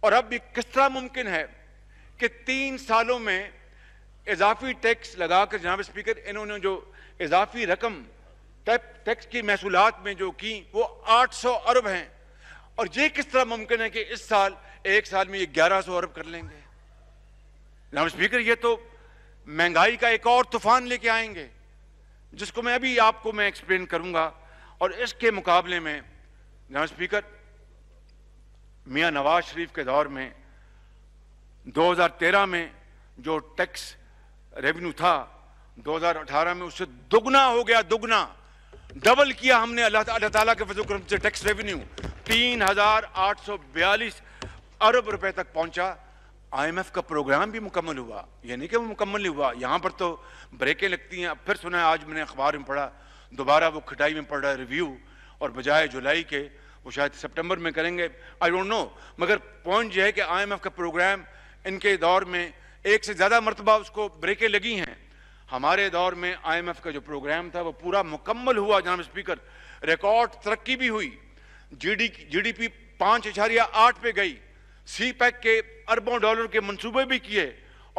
और अब भी किस तरह मुमकिन है कि तीन सालों में इजाफी टैक्स लगाकर जनाब स्पीकर इन्होंने जो इजाफी रकम टैक्स की महसूलत में जो की वो आठ सौ अरब हैं और ये किस तरह मुमकिन है कि इस साल एक साल में ये ग्यारह सौ अरब कर लेंगे नाम स्पीकर ये तो महंगाई का एक और तूफान लेके आएंगे जिसको मैं अभी आपको मैं एक्सप्लेन करूंगा और इसके मुकाबले में नाम स्पीकर मियां नवाज शरीफ के दौर में 2013 में जो टैक्स रेवेन्यू था 2018 में उससे दुगना हो गया दुगना डबल किया हमने अल्लाह ताला के फजल से टैक्स रेवेन्यू तीन हजार आठ सौ बयालीस अरब रुपए तक पहुंचा आईएमएफ का प्रोग्राम भी मुकम्मल हुआ यानी कि वो मुकम्मल नहीं हुआ यहाँ पर तो ब्रेकें लगती हैं अब फिर सुना है आज मैंने अखबार में पढ़ा दोबारा वो खटाई में पढ़ रहा है रिव्यू और बजाय जुलाई के वो शायद सितंबर में करेंगे आई डोंट नो मगर पॉइंट यह है कि आईएमएफ का प्रोग्राम इनके दौर में एक से ज़्यादा मरतबा उसको ब्रेकें लगी हैं हमारे दौर में आई का जो प्रोग्राम था वो पूरा मुकम्मल हुआ जनाब स्पीकर रिकॉर्ड तरक्की भी हुई डी पी पाँच आठ पे गई सी पैक के अरबों डॉलर के मंसूबे भी किए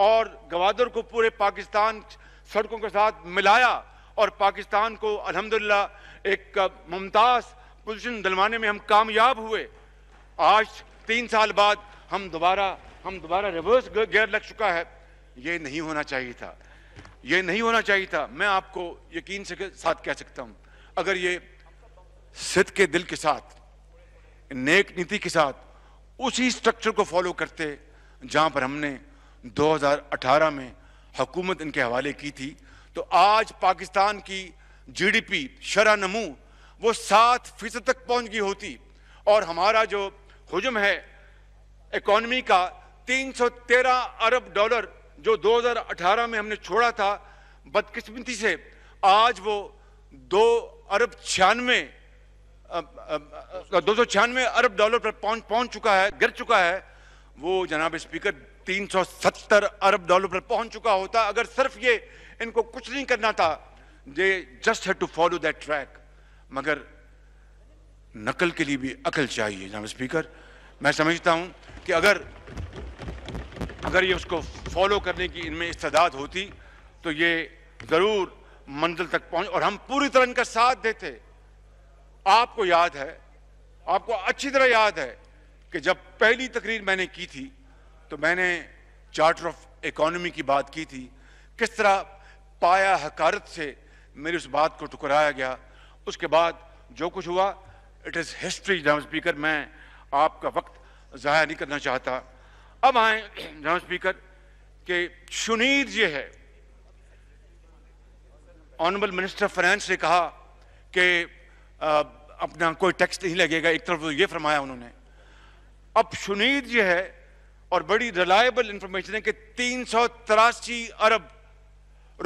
और गवादर को पूरे पाकिस्तान सड़कों के साथ मिलाया और पाकिस्तान को अल्हम्दुलिल्लाह एक मुमताज़ पोजिशन दिलवाने में हम कामयाब हुए आज तीन साल बाद हम दोबारा हम दोबारा रिवर्स गियर लग चुका है ये नहीं होना चाहिए था ये नहीं होना चाहिए था मैं आपको यकीन से साथ कह सकता हूँ अगर ये सिद्ध के दिल के साथ नेक नीति के साथ उसी स्ट्रक्चर को फॉलो करते जहाँ पर हमने 2018 में हुकूमत इनके हवाले की थी तो आज पाकिस्तान की जीडीपी डी नमू वो सात फीसद तक पहुँच गई होती और हमारा जो हजम है इकॉनमी का 313 अरब डॉलर जो 2018 में हमने छोड़ा था बदकिस्मती से आज वो दो अरब छियानवे दो सौ छियानवे अरब डॉलर पर पहुंच पहुंच चुका है गिर चुका है वो जनाब स्पीकर 370 अरब डॉलर पर पहुंच चुका होता अगर सिर्फ ये इनको कुछ नहीं करना था they just had to follow that track मगर नकल के लिए भी अकल चाहिए जनाब स्पीकर मैं समझता हूं कि अगर अगर ये उसको फॉलो करने की इनमें इस्तादात होती तो ये ज़रूर मंजिल तक पहुंच और हम पूरी तरह इनका साथ देते आपको याद है आपको अच्छी तरह याद है कि जब पहली तकरीर मैंने की थी तो मैंने चार्टर ऑफ इकोनॉमी की बात की थी किस तरह पाया हकारत से मेरी उस बात को टुकराया गया उसके बाद जो कुछ हुआ इट इज़ हिस्ट्री जनाब स्पीकर मैं आपका वक्त ज़ाया नहीं करना चाहता अब आए जनाब <clears throat> स्पीकर कि शुनीर ये है ऑनरेबल मिनिस्टर फाइनेंस ने कहा कि अपना कोई टैक्स नहीं लगेगा एक तरफ तो ये फरमाया उन्होंने अब सुनीत जो है और बड़ी रिलायबल इंफॉर्मेशन है कि तीन सौ तिरासी अरब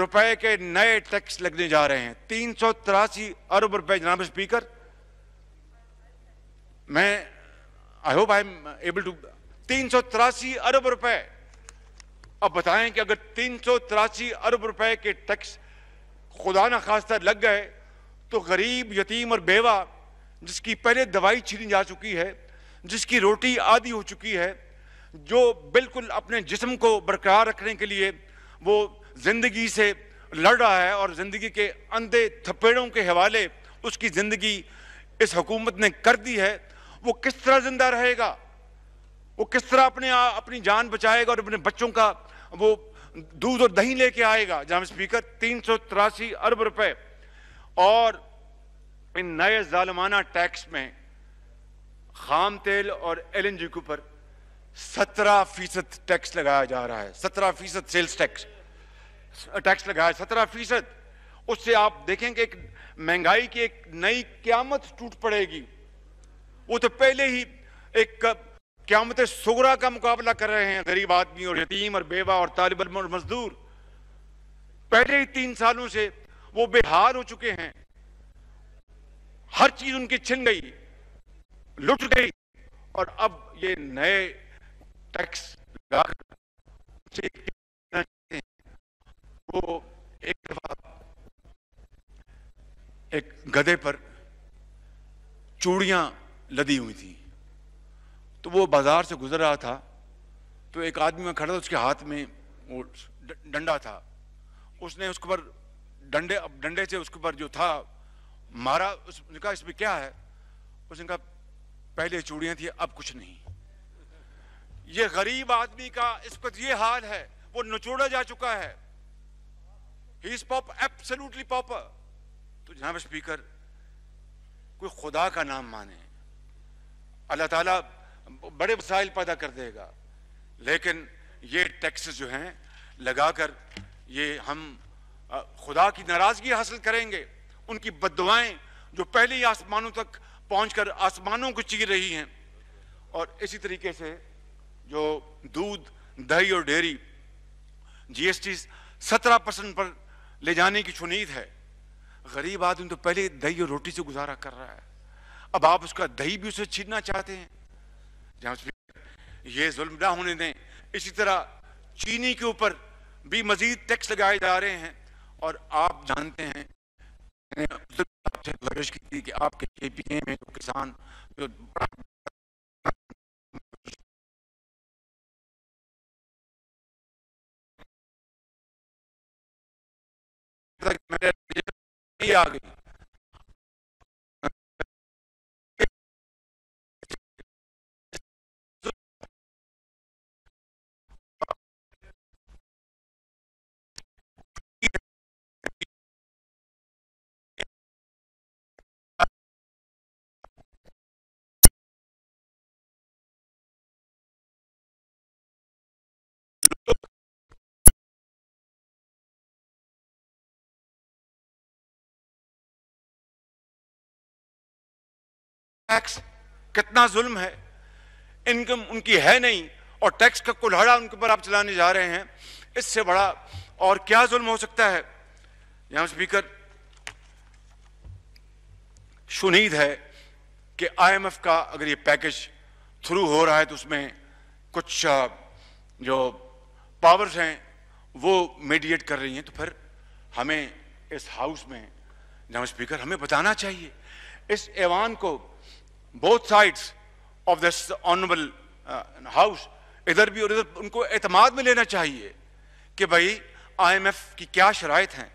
रुपए के नए टैक्स लगने जा रहे हैं तीन सौ तिरासी अरब रुपए जनाब स्पीकर मैं I hope I am able to तीन सौ तिरासी अरब रुपए अब बताएं कि अगर तीन सौ तिरासी अरब रुपए के टैक्स खुदा ना खास्ता लग गए तो गरीब यतीम और बेवा जिसकी पहले दवाई छीनी जा चुकी है जिसकी रोटी आदि हो चुकी है जो बिल्कुल अपने जिस्म को बरकरार रखने के लिए वो ज़िंदगी से लड़ रहा है और ज़िंदगी के अंधे थपेड़ों के हवाले उसकी ज़िंदगी इस हुकूमत ने कर दी है वो किस तरह ज़िंदा रहेगा वो किस तरह अपने आ, अपनी जान बचाएगा और अपने बच्चों का वो दूध और दही लेके आएगा जहां स्पीकर तीन अरब रुपए और इन नए जालमाना टैक्स में खाम तेल और एल एन जी के ऊपर सत्रह फीसद टैक्स लगाया जा रहा है सत्रह फीसद सेल्स टैक्स टैक्स लगाया सत्रह फीसद उससे आप देखेंगे एक महंगाई की एक नई क्यामत टूट पड़ेगी वो तो पहले ही एक क्यामत सुगरा का मुकाबला कर रहे हैं गरीब आदमी और यतीम और बेवा और तालिब और मजदूर पहले ही तीन सालों से वो बेहार हो चुके हैं हर चीज उनकी छिन गई लुट गई और अब ये नए टैक्स वो एक दफा एक गधे पर चूड़ियां लदी हुई थी तो वो बाजार से गुजर रहा था तो एक आदमी में खड़ा था उसके हाथ में वो डंडा था उसने उसके ऊपर डंडे अब डंडे से उसके ऊपर जो था मारा उसने कहा इसमें क्या है उसने कहा पहले चूड़ियां थी अब कुछ नहीं ये गरीब आदमी का इस पर ये हाल है वो नचोड़ा जा चुका है he is pop absolutely pop तो जनाब स्पीकर कोई खुदा का नाम माने अल्लाह ताला बड़े वसाइल पैदा कर देगा लेकिन ये टैक्स जो हैं लगाकर ये हम खुदा की नाराज़गी हासिल करेंगे उनकी बदवाएं जो पहले ही आसमानों तक पहुँच कर आसमानों को चीर रही हैं और इसी तरीके से जो दूध दही और डेयरी जीएसटी 17 परसेंट पर ले जाने की चुनीद है गरीब आदमी तो पहले दही और रोटी से गुजारा कर रहा है अब आप उसका दही भी उसे छीनना चाहते हैं ये जुल्म ना होने दें इसी तरह चीनी के ऊपर भी मजीद टैक्स लगाए जा रहे हैं और आप जानते हैं आपसे गुजारिश की थी कि आपके के पी ए में जो किसान जो आ गई टैक्स कितना जुल्म है इनकम उनकी है नहीं और टैक्स का कुल्हाड़ा उनके ऊपर आप चलाने जा रहे हैं इससे बड़ा और क्या जुल्म हो सकता है यहां स्पीकर सुनीद है कि आईएमएफ का अगर ये पैकेज थ्रू हो रहा है तो उसमें कुछ जो पावर्स हैं वो मेडिएट कर रही हैं तो फिर हमें इस हाउस में जहां स्पीकर हमें बताना चाहिए इस ऐवान को both sides of this honourable house इधर भी और इधर उनको एतमाद में लेना चाहिए कि भाई आईएमएफ की क्या शराइत हैं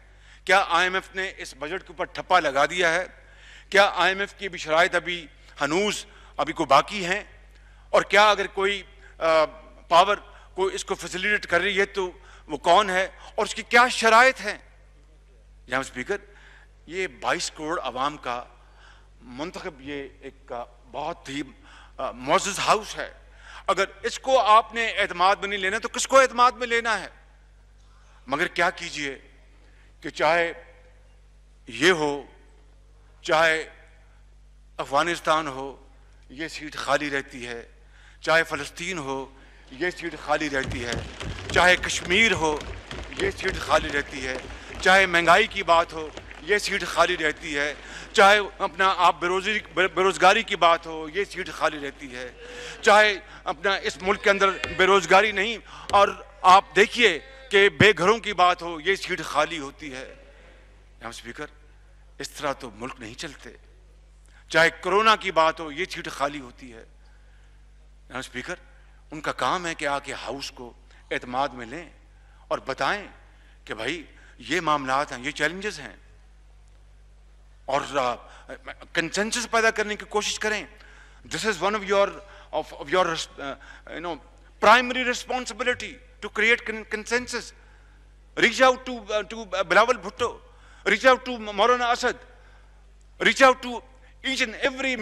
क्या आईएमएफ ने इस बजट के ऊपर ठप्पा लगा दिया है क्या आईएमएफ की भी शराइत अभी हनूज अभी को बाकी हैं और क्या अगर कोई आ, uh, पावर को इसको फैसिलिटेट कर रही है तो वो कौन है और उसकी क्या शराइत है जनाब स्पीकर ये 22 करोड़ आवाम का मंतखब ये एक बहुत ही मोज हाउस है अगर इसको आपने एतमाद में नहीं लेना तो किसको एतमाद में लेना है मगर क्या कीजिए कि चाहे ये हो चाहे अफगानिस्तान हो ये सीट खाली रहती है चाहे फ़लस्तीन हो ये सीट खाली रहती है चाहे कश्मीर हो ये सीट खाली रहती है चाहे महंगाई की बात हो ये सीट खाली रहती है चाहे अपना आप बेरोजगारी बेरोज़गारी की बात हो ये सीट खाली रहती है चाहे अपना इस मुल्क के अंदर बेरोज़गारी नहीं और आप देखिए कि बेघरों की बात हो ये सीट खाली होती है हम स्पीकर इस तरह तो मुल्क नहीं चलते चाहे कोरोना की बात हो ये सीट खाली होती है हम स्पीकर उनका काम है कि आके हाउस को एतमाद में लें और बताएं कि भाई ये मामला हैं ये चैलेंजेस हैं और कंसेंसस पैदा करने की कोशिश करें this is one of your of your you know primary responsibility to create consensus reach out to to Bilawal Bhutto reach out to Maulana Asad reach out to each and every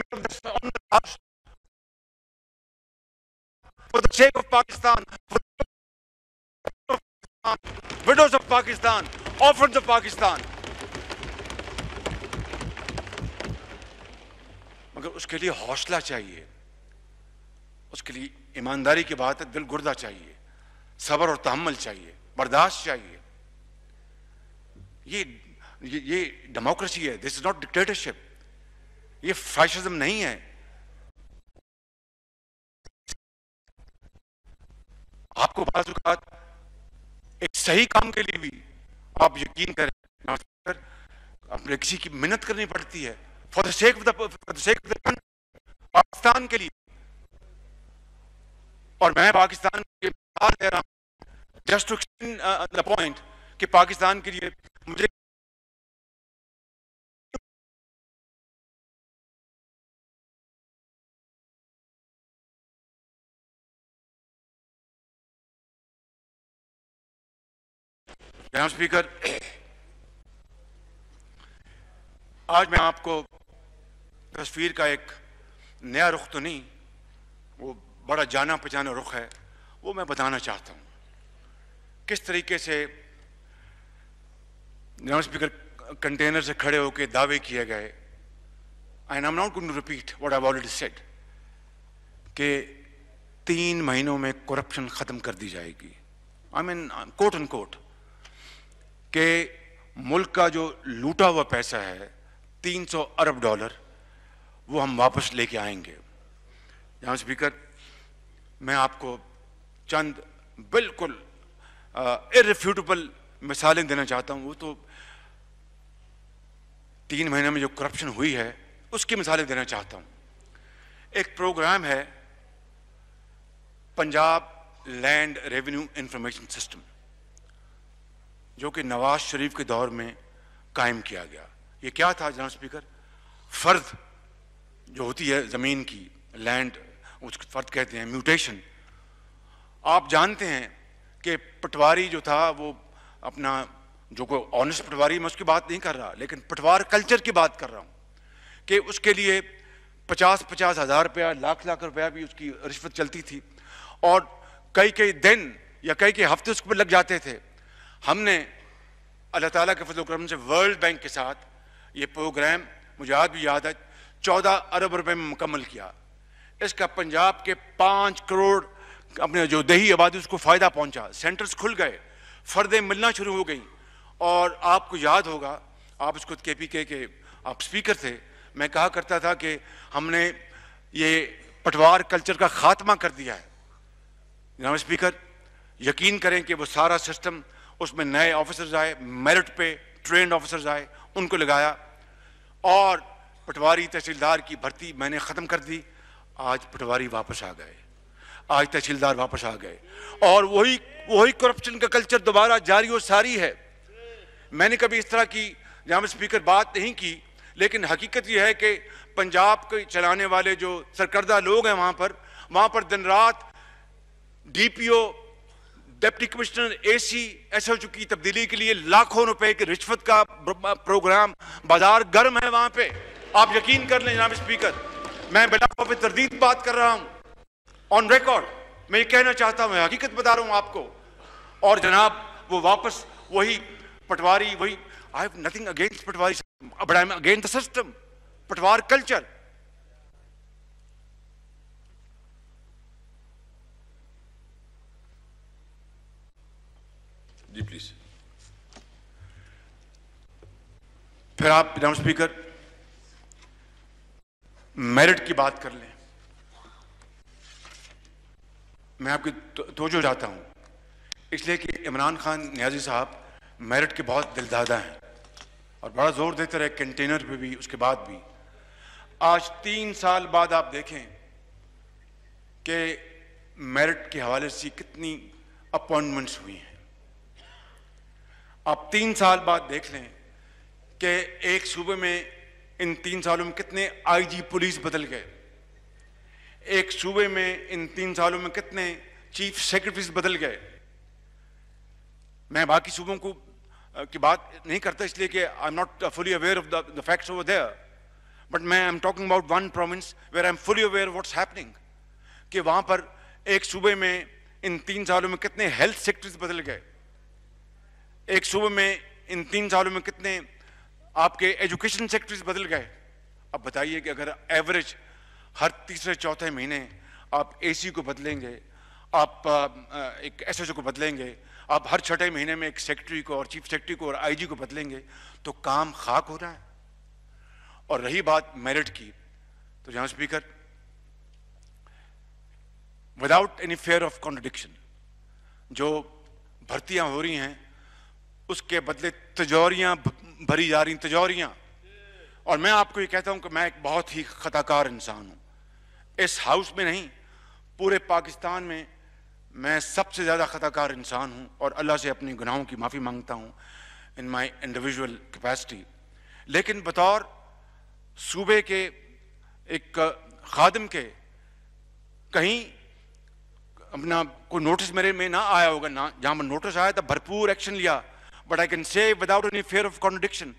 For the sake of Pakistan, for मगर उसके लिए हौसला चाहिए उसके लिए ईमानदारी की बात है दिल गुर्दा चाहिए सब्र और तहमल चाहिए बर्दाश्त चाहिए ये ये, ये डेमोक्रेसी है दिस इज नॉट डिक्टेटरशिप ये फैशिज्म नहीं है आपको बाजुकात एक सही काम के लिए भी आप यकीन करें अपने किसी की मिन्नत करनी पड़ती है for the sake of the for the sake of the country Pakistan के लिए और मैं पाकिस्तान के दे रहा हूँ जस्ट टू द पॉइंट कि पाकिस्तान के लिए मुझे स्पीकर <clears throat> आज मैं आपको तस्वीर का एक नया रुख तो नहीं वो बड़ा जाना पहचाना रुख है वो मैं बताना चाहता हूँ किस तरीके से जनाब स्पीकर कंटेनर से खड़े होकर दावे किए गए I am not going repeat what I will said कि तीन महीनों में करप्शन ख़त्म कर दी जाएगी I mean quote and quote के मुल्क का जो लूटा हुआ पैसा है 300 अरब डॉलर वो हम वापस लेके आएंगे यहाँ स्पीकर मैं आपको चंद बिल्कुल इरिफ्यूटेबल मिसालें देना चाहता हूँ वो तो तीन महीने में जो करप्शन हुई है उसकी मिसालें देना चाहता हूँ एक प्रोग्राम है Punjab land revenue information system जो कि नवाज शरीफ के दौर में कायम किया गया ये क्या था जनरल स्पीकर फर्ज जो होती है ज़मीन की लैंड उसको फर्द कहते हैं म्यूटेशन आप जानते हैं कि पटवारी जो था वो अपना जो कोई ऑनेस्ट पटवारी मैं उसकी बात नहीं कर रहा लेकिन पटवार कल्चर की बात कर रहा हूँ कि उसके लिए पचास पचास हज़ार रुपया लाख लाख रुपया भी उसकी रिश्वत चलती थी और कई कई दिन या कई कई हफ्ते उसके लग जाते थे हमने अल्लाह ताला के फजल करम से वर्ल्ड बैंक के साथ ये प्रोग्राम मुझे आज भी याद है चौदह अरब रुपए में मुकम्मल किया इसका पंजाब के पाँच करोड़ अपने जो दही आबादी उसको फ़ायदा पहुंचा सेंटर्स खुल गए फर्दें मिलना शुरू हो गई और आपको याद होगा आप उसको के पी के के आप स्पीकर थे मैं कहा करता था कि हमने ये पटवार कल्चर का खात्मा कर दिया है जनाब स्पीकर यकीन करें कि वो सारा सिस्टम उसमें नए ऑफिसर्स आए मेरिट पे ट्रेंड ऑफिसर्स आए उनको लगाया और पटवारी तहसीलदार की भर्ती मैंने ख़त्म कर दी आज पटवारी वापस आ गए आज तहसीलदार वापस आ गए और वही वही करप्शन का कल्चर दोबारा जारी और सारी है मैंने कभी इस तरह की जहाँ स्पीकर बात नहीं की लेकिन हकीकत यह है कि पंजाब के चलाने वाले जो सरकर्दा लोग हैं वहाँ पर वहाँ पर दिन रात DPO deputy commissioner AC SHO की तब्दीली के लिए लाखों रुपए के रिश्वत का प्रोग्राम बाजार गर्म है वहाँ पे आप यकीन कर लें जनाब स्पीकर मैं बिलावा पर तरदीद बात कर रहा हूं ऑन रिकॉर्ड मैं ये कहना चाहता हूं हकीकत बता रहा हूं आपको और जनाब वो वापस वही पटवारी वही I have nothing against patwari but I am against the system patwar culture जी प्लीज फिर आप जनाब स्पीकर मेरिट की बात कर लें मैं आपकी तो, तोजो जाता हूं इसलिए कि इमरान खान न्याजी साहब मेरिट के बहुत दिलदादा हैं और बड़ा जोर देते रहे कंटेनर पे भी उसके बाद भी आज तीन साल बाद आप देखें कि मेरिट के हवाले से कितनी अपॉइंटमेंट्स हुई हैं आप तीन साल बाद देख लें कि एक सूबे में इन तीन सालों में कितने आईजी पुलिस बदल गए एक सूबे में इन तीन सालों में कितने चीफ सेक्रेटरीज बदल गए मैं बाकी सूबों को की बात नहीं करता इसलिए कि I am not fully aware of the facts over there but मैं I am talking about one province where I am fully aware what's happening कि वहां पर एक सूबे में इन तीन सालों में कितने हेल्थ सेक्रेटरीज बदल गए एक सूबे में इन तीन सालों में कितने आपके एजुकेशन सेक्टर बदल गए अब बताइए कि अगर एवरेज हर तीसरे चौथे महीने आप एसी को बदलेंगे आप एक एसएचओ को बदलेंगे आप हर छठे महीने में एक सेक्रेटरी को और चीफ सेक्रेटरी को और आईजी को बदलेंगे तो काम खाक हो रहा है और रही बात मेरिट की तो यहां speaker without any fear of contradiction जो भर्तियां हो रही हैं उसके बदले तिजोरियां भरी जा रही तिजोरियां और मैं आपको ये कहता हूं कि मैं एक बहुत ही खताकार इंसान हूं इस हाउस में नहीं पूरे पाकिस्तान में मैं सबसे ज़्यादा खताकार इंसान हूं और अल्लाह से अपने गुनाहों की माफ़ी मांगता हूं इन माय इंडिविजुअल कैपेसिटी लेकिन बतौर सूबे के एक खादम के कहीं अपना कोई नोटिस मेरे में ना आया होगा ना जहाँ पर नोटिस आया था भरपूर एक्शन लिया but I can say without any fear of contradiction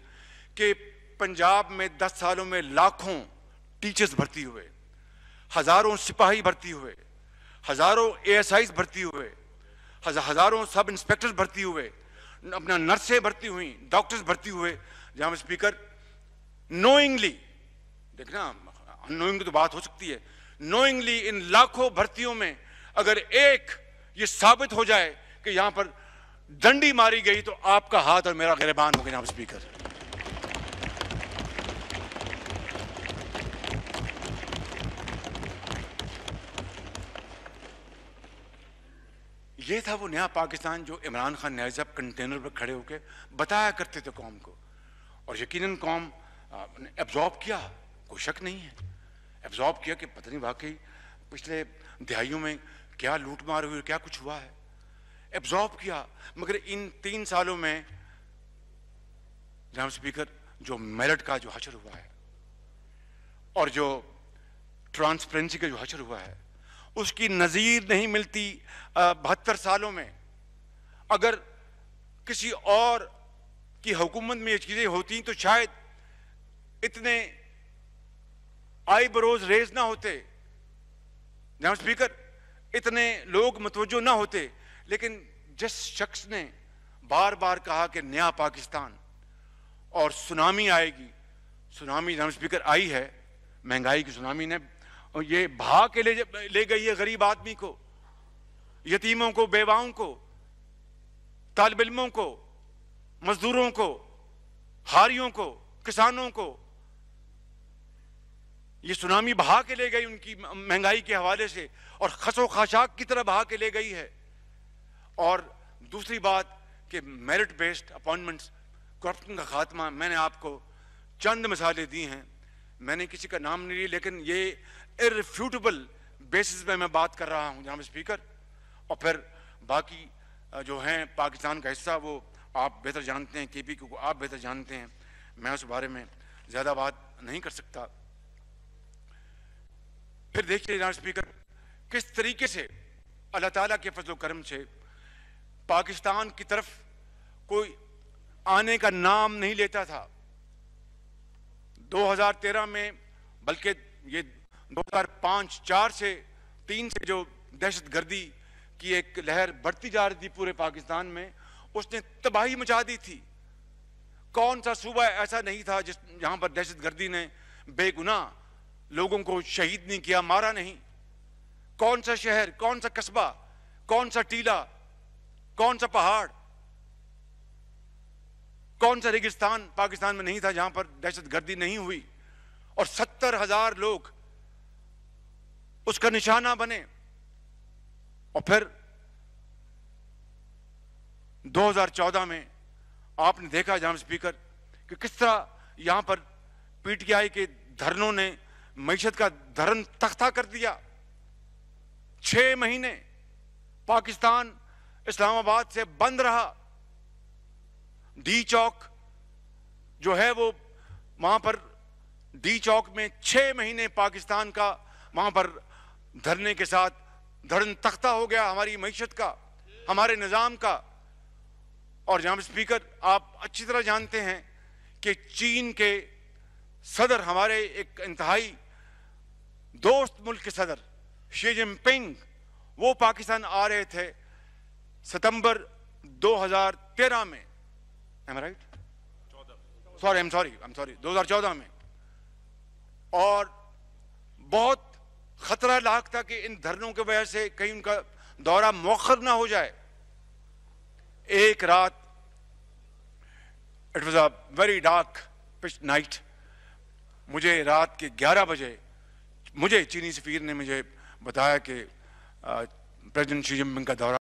कि पंजाब में दस सालों में लाखों टीचर्स भर्ती हुए हजारों सिपाही भर्ती हुए हजारों आई भर्ती हुए हजारों सब इंस्पेक्टर भर्ती हुए अपना नर्सें भर्ती हुई डॉक्टर्स भर्ती हुए जहां स्पीकर नोइंगली देखना अनोइंग तो बात हो सकती है नोइंगली इन लाखों भर्तियों में अगर एक ये साबित हो जाए कि यहां पर डंडी मारी गई तो आपका हाथ और मेरा गिरबान हो गया जनाब स्पीकर ये था वो नया पाकिस्तान जो इमरान खान नया कंटेनर पर खड़े होकर बताया करते थे कौम को और यकीनन कौम ने एब्जॉर्ब किया कोई शक नहीं है एब्जॉर्ब किया कि पता नहीं वाकई पिछले दहाइयों में क्या लूट मार हुई क्या कुछ हुआ है एब्जॉर्ब किया मगर इन तीन सालों में जनाब स्पीकर जो मेरिट का जो हशर हुआ है और जो ट्रांसपेरेंसी का जो हशर हुआ है उसकी नज़ीर नहीं मिलती बहत्तर सालों में अगर किसी और की हुकूमत में ये चीज़ें होती तो शायद इतने आई बरोज रेज ना होते जनाब स्पीकर इतने लोग मतवजो ना होते लेकिन जिस शख्स ने बार बार कहा कि नया पाकिस्तान और सुनामी आएगी सुनामी जहां स्पीकर आई है महंगाई की सुनामी ने ये भा के ले ले गई है गरीब आदमी को यतीमों को बेवाओं को तालब इलमों को मजदूरों को हारियों को किसानों को ये सुनामी बहा के ले गई उनकी महंगाई के हवाले से और खसो खाशाक की तरह बहा के ले गई है और दूसरी बात कि मेरिट बेस्ड अपॉइंटमेंट्स करप्शन का खात्मा मैंने आपको चंद मिसालें दी हैं मैंने किसी का नाम नहीं लिया लेकिन ये इरिफ्यूटेबल बेसिस पे मैं बात कर रहा हूँ जनाब स्पीकर और फिर बाकी जो हैं पाकिस्तान का हिस्सा वो आप बेहतर जानते हैं के पी को आप बेहतर जानते हैं मैं उस बारे में ज़्यादा बात नहीं कर सकता फिर देखिए जनाब स्पीकर किस तरीके से अल्लाह ताला के फजल करम से पाकिस्तान की तरफ कोई आने का नाम नहीं लेता था 2013 में बल्कि ये 2005-4 से तीन से जो दहशत गर्दी की एक लहर बढ़ती जा रही थी पूरे पाकिस्तान में उसने तबाही मचा दी थी कौन सा सूबा ऐसा नहीं था जिस जहां पर दहशत गर्दी ने बेगुनाह लोगों को शहीद नहीं किया मारा नहीं कौन सा शहर कौन सा कस्बा कौन सा टीला कौन सा पहाड़ कौन सा रेगिस्तान पाकिस्तान में नहीं था जहां पर दहशत गर्दी नहीं हुई और सत्तर हजार लोग उसका निशाना बने और फिर 2014 में आपने देखा जहां स्पीकर कि किस तरह यहां पर पीटीआई के धरनों ने मीशत का धरन तख्ता कर दिया छह महीने पाकिस्तान इस्लामाबाद से बंद रहा डी चौक जो है वो वहां पर डी चौक में छह महीने पाकिस्तान का वहां पर धरने के साथ धरन तख्ता हो गया हमारी मीशत का हमारे निज़ाम का और जहां स्पीकर आप अच्छी तरह जानते हैं कि चीन के सदर हमारे एक इंतहाई दोस्त मुल्क के सदर शी जिनपिंग वो पाकिस्तान आ रहे थे सितंबर 2013 में am right sorry am sorry am sorry 2014 में और बहुत खतरा लाख था कि इन धरनों की वजह से कहीं उनका दौरा मौखर ना हो जाए एक रात it was a very dark night मुझे रात के 11 बजे मुझे चीनी सफ़ीर ने मुझे बताया कि प्रेजिडेंट शी जिनपिंग का दौरा